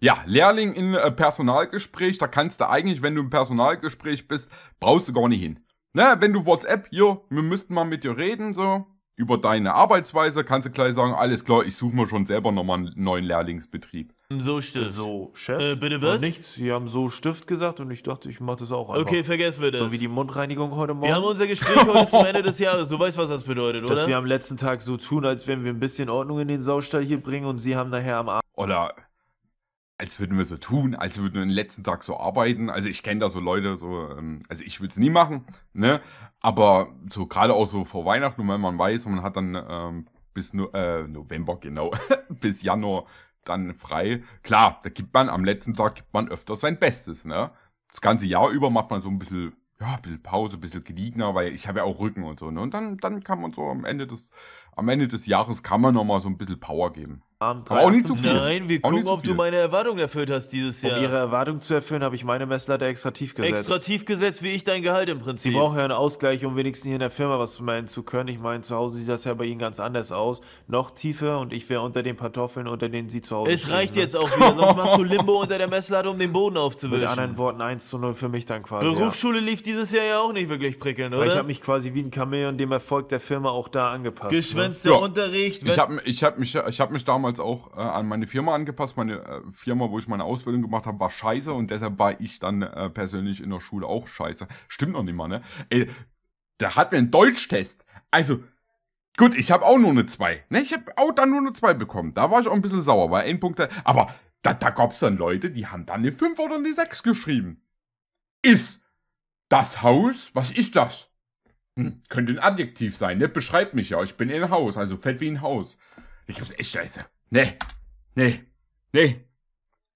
Ja, Lehrling in äh, Personalgespräch, da kannst du eigentlich, wenn du im Personalgespräch bist, brauchst du gar nicht hin. Na, ne, wenn du WhatsApp, hier, wir müssten mal mit dir reden, so, über deine Arbeitsweise, kannst du gleich sagen, alles klar, ich suche mir schon selber nochmal einen neuen Lehrlingsbetrieb. So Stift. So, Chef. Äh, bitte was? Nichts, Sie haben so Stift gesagt und ich dachte, ich mache das auch einfach. Okay, vergessen wir das. So wie die Mundreinigung heute Morgen. Wir haben unser Gespräch heute zum Ende des Jahres. Du weißt, was das bedeutet, oder? Dass wir am letzten Tag so tun, als wenn wir ein bisschen Ordnung in den Saustall hier bringen und Sie haben nachher am Abend... Oder als würden wir so tun, als würden wir den letzten Tag so arbeiten. Also ich kenne da so Leute, so, ähm, also ich würde es nie machen, ne? Aber so gerade auch so vor Weihnachten, wenn man weiß, man hat dann ähm, bis no äh, November, genau, bis Januar dann frei. Klar, da gibt man am letzten Tag gibt man öfter sein Bestes, ne? Das ganze Jahr über macht man so ein bisschen, ja, ein bisschen Pause, ein bisschen gediegener, weil ich habe ja auch Rücken und so, ne? Und dann, dann kann man so am Ende des, am Ende des Jahres kann man nochmal so ein bisschen Power geben. Aber auch nicht zu viel. Nein, wir gucken, ob du meine Erwartungen erfüllt hast dieses Jahr. Um ihre Erwartung zu erfüllen, habe ich meine Messlatte extra tief gesetzt. Extra tief gesetzt, wie ich dein Gehalt im Prinzip. Sie brauchen ja einen Ausgleich, um wenigstens hier in der Firma was meinen zu können. Ich meine, zu Hause sieht das ja bei Ihnen ganz anders aus. Noch tiefer und ich wäre unter den Kartoffeln, unter denen Sie zu Hause Es reicht ne? jetzt auch wieder, sonst machst du Limbo unter der Messlatte, um den Boden aufzuwischen. Mit anderen Worten, 1 zu 0 für mich dann quasi. Berufsschule ja. lief dieses Jahr ja auch nicht wirklich prickelnd, oder? Weil ich habe mich quasi wie ein Kamel und dem Erfolg der Firma auch da angepasst. Ne? Geschwänzter ne? Unterricht. Ich habe ich hab mich, ich hab mich damals damals auch äh, an meine Firma angepasst. Meine äh, Firma, wo ich meine Ausbildung gemacht habe, war scheiße und deshalb war ich dann äh, persönlich in der Schule auch scheiße. Stimmt noch nicht mal, ne? Ey, äh, da hatten wir einen Deutschtest. Also, gut, ich habe auch nur eine 2. Ne? Ich habe auch dann nur eine 2 bekommen. Da war ich auch ein bisschen sauer, weil ein Punkt, aber da, da gab es dann Leute, die haben dann eine 5 oder eine 6 geschrieben. Ist das Haus, was ist das? Hm, könnte ein Adjektiv sein, ne? Beschreibt mich ja. Ich bin in ein Haus, also fett wie ein Haus. Ich hab's echt scheiße. Nee, nee, nee.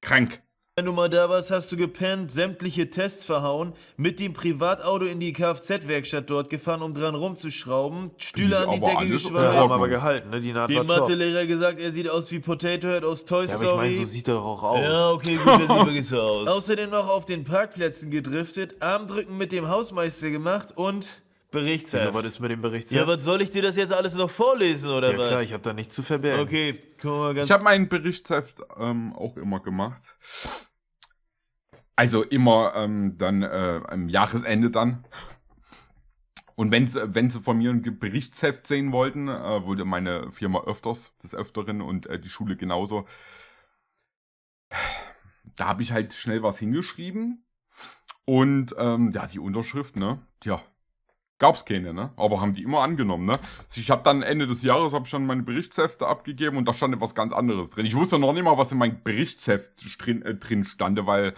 Krank. Wenn du mal da warst, hast du gepennt, sämtliche Tests verhauen, mit dem Privatauto in die Kfz-Werkstatt dort gefahren, um dran rumzuschrauben, Stühle an die Decke geschweißt. Ja, haben aber gehalten, ne? Die Naht Dem Mathelehrer gesagt, er sieht aus wie Potato Head aus Toy Story. Ja, aber ich meine, so sieht er auch aus. Ja, okay, gut, der sieht wirklich so aus. Außerdem noch auf den Parkplätzen gedriftet, Armdrücken mit dem Hausmeister gemacht und Berichtsheft. Wieso was ist mit dem Berichtsheft? Ja, was soll ich dir das jetzt alles noch vorlesen oder ja, was? Ja klar, ich habe da nichts zu verbergen. Okay, komm mal ganz Ich habe meinen Berichtsheft ähm, auch immer gemacht. Also immer ähm, dann äh, am Jahresende dann. Und wenn sie, wenn sie von mir ein Berichtsheft sehen wollten, äh, wurde meine Firma öfters, des Öfteren und äh, die Schule genauso. Da habe ich halt schnell was hingeschrieben. Und ähm, ja, die Unterschrift, ne? Tja, gab es keine, ne? Aber haben die immer angenommen, ne? Also ich habe dann Ende des Jahres habe ich dann meine Berichtshefte abgegeben und da stand etwas ganz anderes drin. Ich wusste noch nicht mal, was in meinem Berichtsheft drin, äh, drin stande, weil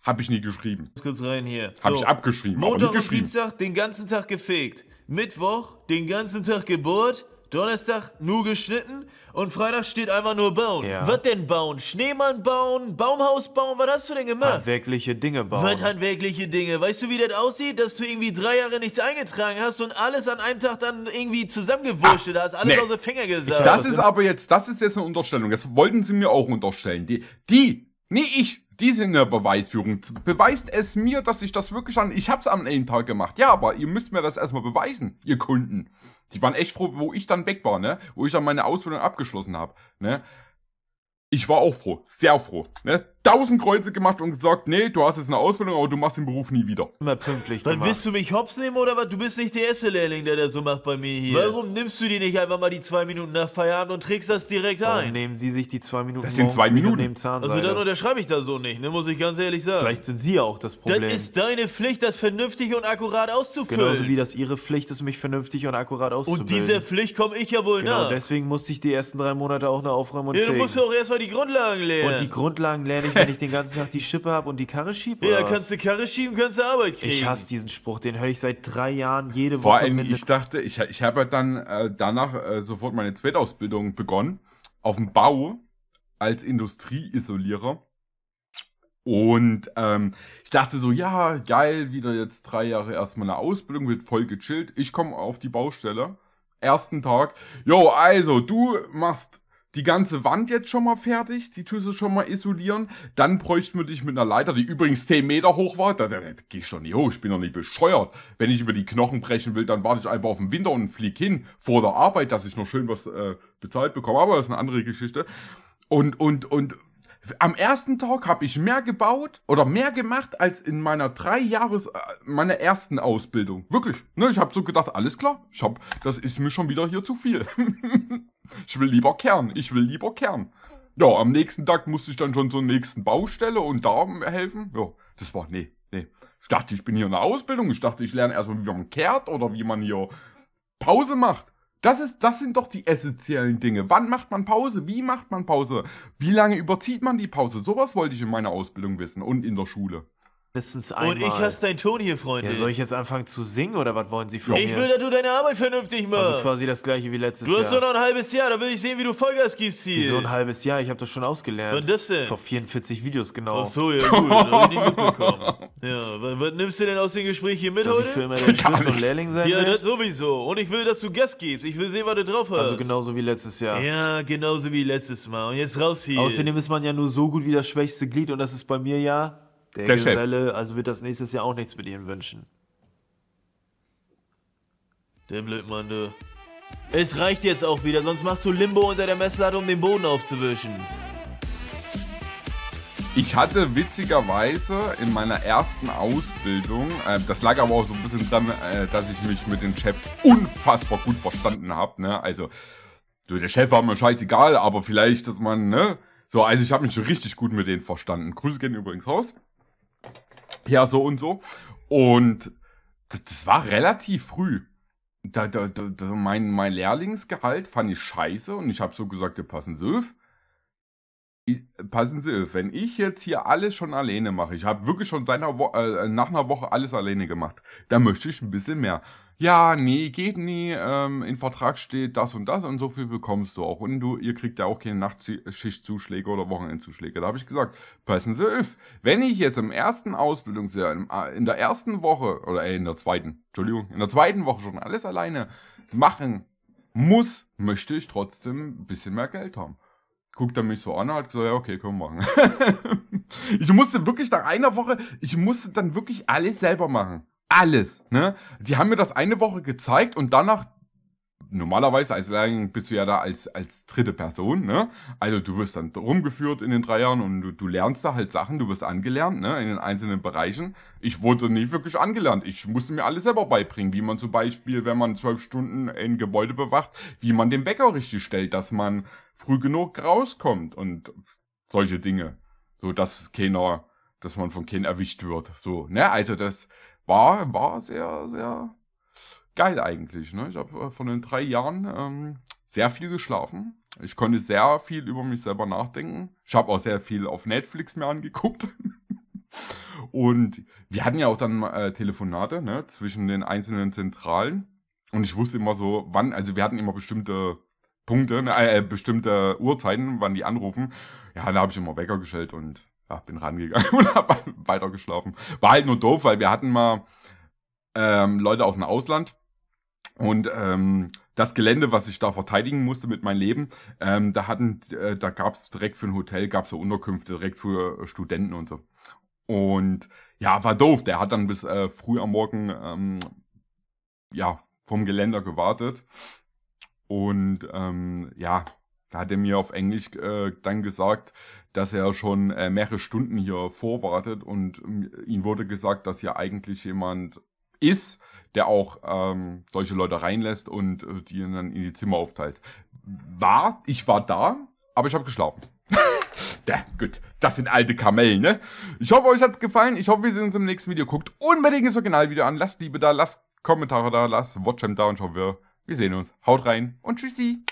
habe ich nie geschrieben. Kurz rein hier. Habe so. ich abgeschrieben. Montag und Dienstag den ganzen Tag gefegt. Mittwoch den ganzen Tag gebohrt. Donnerstag nur geschnitten und Freitag steht einfach nur bauen. Ja. Was denn bauen? Schneemann bauen? Baumhaus bauen? Was hast du denn gemacht? Handwerkliche Dinge bauen. Was handwerkliche Dinge? Weißt du, wie das aussieht? Dass du irgendwie drei Jahre nichts eingetragen hast und alles an einem Tag dann irgendwie zusammengewurschtelt ah, hast. Alles nee. aus den Fingern gesagt. Das ist aber jetzt, das ist jetzt eine Unterstellung. Das wollten sie mir auch unterstellen. Die, die, nee, ich, diese in der Beweisführung beweist es mir, dass ich das wirklich an. Ich hab's am einen Tag gemacht. Ja, aber ihr müsst mir das erstmal beweisen, ihr Kunden. Die waren echt froh, wo ich dann weg war, ne? Wo ich dann meine Ausbildung abgeschlossen habe, ne? Ich war auch froh, sehr froh, ne? tausend Kreuze gemacht und gesagt, nee, du hast jetzt eine Ausbildung, aber du machst den Beruf nie wieder. Immer pünktlich Dann willst du mich hops nehmen oder was? Du bist nicht der erste Lehrling, der das so macht bei mir hier. Warum nimmst du dir nicht einfach mal die zwei Minuten nach Feierabend und trägst das direkt Warum ein? nehmen sie sich die zwei Minuten Das sind zwei Minuten. Also dann unterschreibe ich das so nicht, ne? muss ich ganz ehrlich sagen. Vielleicht sind sie ja auch das Problem. Dann ist deine Pflicht, das vernünftig und akkurat auszuführen. Genauso wie das ihre Pflicht ist, mich vernünftig und akkurat auszubilden. Und dieser Pflicht komme ich ja wohl genau, nach. deswegen musste ich die ersten drei Monate auch noch aufräumen und Ja, fegen. du musst ja auch erstmal die Grundlagen lernen. Und die Grundlagen lerne ich nicht, wenn ich den ganzen Tag die Schippe habe und die Karre schiebe? Ja, kannst du Karre schieben, kannst du Arbeit kriegen. Ich hasse diesen Spruch, den höre ich seit drei Jahren jede Vor Woche. Vor allem, ich ne dachte, ich, ich habe dann äh, danach äh, sofort meine Zweitausbildung begonnen. Auf dem Bau als Industrieisolierer. Und ähm, ich dachte so, ja, geil, wieder jetzt drei Jahre erstmal eine Ausbildung, wird voll gechillt. Ich komme auf die Baustelle, ersten Tag. Jo, also, du machst die ganze Wand jetzt schon mal fertig, die Tüse schon mal isolieren. Dann bräuchten wir dich mit einer Leiter, die übrigens 10 Meter hoch war. Da, da, da geh ich doch nicht hoch, ich bin doch nicht bescheuert. Wenn ich über die Knochen brechen will, dann warte ich einfach auf den Winter und flieg hin vor der Arbeit, dass ich noch schön was äh, bezahlt bekomme. Aber das ist eine andere Geschichte. Und, und, und am ersten Tag habe ich mehr gebaut oder mehr gemacht als in meiner drei Jahres äh, meiner ersten Ausbildung. Wirklich. Ne, ich habe so gedacht, alles klar. Ich hab, das ist mir schon wieder hier zu viel. Ich will lieber Kern, ich will lieber Kern. Ja, am nächsten Tag musste ich dann schon zur nächsten Baustelle und da helfen. Ja, das war, nee, nee. Ich dachte, ich bin hier in der Ausbildung. Ich dachte, ich lerne erstmal, wie man kehrt oder wie man hier Pause macht. Das ist, das sind doch die essentiellen Dinge. Wann macht man Pause? Wie macht man Pause? Wie lange überzieht man die Pause? Sowas wollte ich in meiner Ausbildung wissen und in der Schule. Mindestens einmal. Und ich hasse deinen Ton hier, Freunde. Ja, soll ich jetzt anfangen zu singen oder was wollen Sie von ich mir? Ich will, dass du deine Arbeit vernünftig also machst. Also quasi das gleiche wie letztes Jahr. Du hast Jahr. doch noch ein halbes Jahr, da will ich sehen, wie du Vollgas gibst hier. Wieso ein halbes Jahr? Ich habe das schon ausgelernt. Wann das denn? Vor 44 Videos genau. Ach so, ja gut, dann hab ich nicht mitbekommen. Ja, was, nimmst du denn aus dem Gespräch hier mit dass heute? ich für immer der Stift und Lehrling sein Ja, das sowieso. Und ich will, dass du Gas gibst. Ich will sehen, was du drauf hast. Also genauso wie letztes Jahr. Ja, genauso wie letztes Mal. Und jetzt raus hier. Außerdem ist man ja nur so gut wie das schwächste Glied und das ist bei mir ja der, der Geselle, Chef. also wird das nächstes Jahr auch nichts mit Ihnen wünschen. Der Blödmann, du. Es reicht jetzt auch wieder, sonst machst du Limbo unter der Messlatte, um den Boden aufzuwischen. Ich hatte witzigerweise in meiner ersten Ausbildung, äh, das lag aber auch so ein bisschen dran, äh, dass ich mich mit dem Chef unfassbar gut verstanden habe. Ne? Also, so der Chef war mir scheißegal, aber vielleicht, dass man, ne? So, also ich habe mich richtig gut mit denen verstanden. Grüße gehen übrigens raus ja, so und so. Und das, das war relativ früh. Da, da, da, mein, mein Lehrlingsgehalt fand ich scheiße und ich habe so gesagt, ja, passen Sie auf. Ich, passen Sie auf, wenn ich jetzt hier alles schon alleine mache, ich habe wirklich schon seit Wo äh, nach einer Woche alles alleine gemacht, dann möchte ich ein bisschen mehr ja, nee, geht nie, ähm, in Vertrag steht das und das und so viel bekommst du auch. Und du, ihr kriegt ja auch keine Nachtschichtzuschläge oder Wochenendzuschläge. Da habe ich gesagt, passen Sie auf, wenn ich jetzt im ersten Ausbildungsjahr, äh, in der ersten Woche, oder äh, in der zweiten, Entschuldigung, in der zweiten Woche schon alles alleine machen muss, möchte ich trotzdem ein bisschen mehr Geld haben guckt er mich so an und hat gesagt, ja, okay, komm machen. ich musste wirklich nach einer Woche, ich musste dann wirklich alles selber machen alles. Ne? Die haben mir das eine Woche gezeigt und danach normalerweise als Lehrling bist du ja da als, als dritte Person, ne? Also du wirst dann rumgeführt in den drei Jahren und du, du lernst da halt Sachen, du wirst angelernt, ne? In den einzelnen Bereichen. Ich wurde nie wirklich angelernt. Ich musste mir alles selber beibringen, wie man zum Beispiel, wenn man zwölf Stunden ein Gebäude bewacht, wie man den Bäcker richtig stellt, dass man früh genug rauskommt und solche Dinge. So, dass keiner, dass man von keinem erwischt wird. So, ne? Also das, war, war sehr, sehr geil eigentlich. Ne? Ich habe äh, von den drei Jahren ähm, sehr viel geschlafen. Ich konnte sehr viel über mich selber nachdenken. Ich habe auch sehr viel auf Netflix mir angeguckt. Und wir hatten ja auch dann äh, Telefonate ne, zwischen den einzelnen Zentralen. Und ich wusste immer so, wann, also wir hatten immer bestimmte Punkte, ne, äh, äh, bestimmte Uhrzeiten, wann die anrufen. Ja, da habe ich immer Wecker gestellt und ja, ah, bin rangegangen und habe halt geschlafen. War halt nur doof, weil wir hatten mal ähm, Leute aus dem Ausland und ähm, das Gelände, was ich da verteidigen musste mit meinem Leben, ähm, da hatten, äh, da gab es direkt für ein Hotel, gab es so Unterkünfte direkt für äh, Studenten und so. Und ja, war doof. Der hat dann bis äh, früh am Morgen ähm, ja, vom Geländer gewartet. Und ähm, ja, da hat er mir auf Englisch äh, dann gesagt, dass er schon äh, mehrere Stunden hier vorwartet und äh, ihm wurde gesagt, dass hier eigentlich jemand ist, der auch ähm, solche Leute reinlässt und äh, die ihn dann in die Zimmer aufteilt. War, ich war da, aber ich habe geschlafen. ja, gut, das sind alte Kamellen, ne? Ich hoffe, euch hat gefallen. Ich hoffe, wir sehen uns im nächsten Video. Guckt unbedingt das Originalvideo an. Lasst Liebe da, lasst Kommentare da, lasst Watcham da und schauen wir. Wir sehen uns. Haut rein und tschüssi.